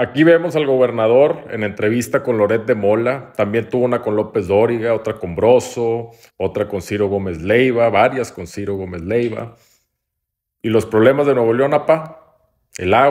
Aquí vemos al gobernador en entrevista con Loret de Mola, también tuvo una con López Dóriga, otra con Broso, otra con Ciro Gómez Leiva, varias con Ciro Gómez Leiva. ¿Y los problemas de Nuevo León, apa? El agua.